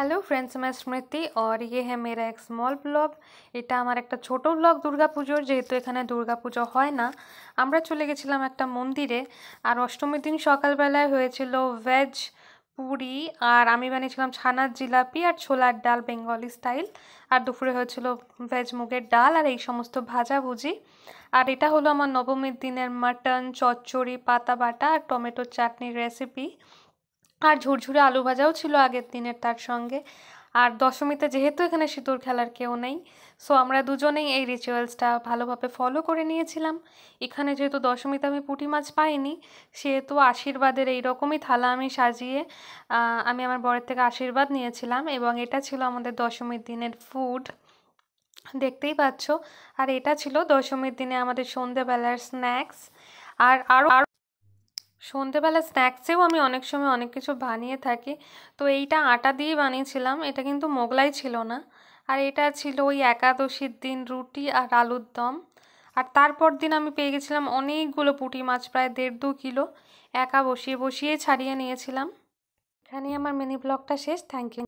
hello friends मैं স্মৃতি और ইয়ে है মেরা এক স্মল ব্লগ এটা আমার একটা ছোট ব্লগ দুর্গাপুজোর যেহেতু এখানে দুর্গাপুজো হয় না আমরা চলে গেছিলাম একটা মন্দিরে আর অষ্টমীর দিন সকালবেলায় হয়েছিল ভেজ পুরি আর আমি বানিয়েছিলাম ছানার জিলাপি আর ছোলার ডাল বেঙ্গলি স্টাইল আর দুপুরে হয়েছিল ভেজ মুগের ডাল আর এই সমস্ত ভাজাভুজি আর এটা হলো আমার নবমীর দিনের মাটন চচ্চড়ি পাতা বাটা আর টমেটোর চাটনির রেসিপি আর ঝুরঝুরে আলু ভাজাও ছিল আগের দিনের তার সঙ্গে আর দশমীতে যেহেতু এখানে সিঁদুর খেলার কেউ নেই সো আমরা দুজনেই এই রিচুয়ালসটা ভালোভাবে ফলো করে নিয়েছিলাম এখানে যেহেতু দশমীতে আমি পুঁটি মাছ পাইনি সেহেতু আশীর্বাদের এই রকমই থালা আমি সাজিয়ে আমি আমার বরের থেকে আশীর্বাদ নিয়েছিলাম এবং এটা ছিল আমাদের দশমীর দিনের ফুড দেখতেই পাচ্ছ আর এটা ছিল দশমীর দিনে আমাদের সন্ধেবেলার স্ন্যাক্স আর আরও সন্ধেবেলা স্ন্যাক্সেও আমি অনেক সময় অনেক কিছু বানিয়ে থাকি তো এইটা আটা দিয়েই বানিয়েছিলাম এটা কিন্তু মোগলাই ছিল না আর এটা ছিল ওই একাদশীর দিন রুটি আর আলুর দম আর তারপর দিন আমি পেয়ে গেছিলাম অনেকগুলো পুঁটি মাছ প্রায় দেড় দু কিলো একা বসিয়ে বসিয়ে ছাড়িয়ে নিয়েছিলাম এখানে আমার মিনি ব্লগটা শেষ থ্যাংক ইউ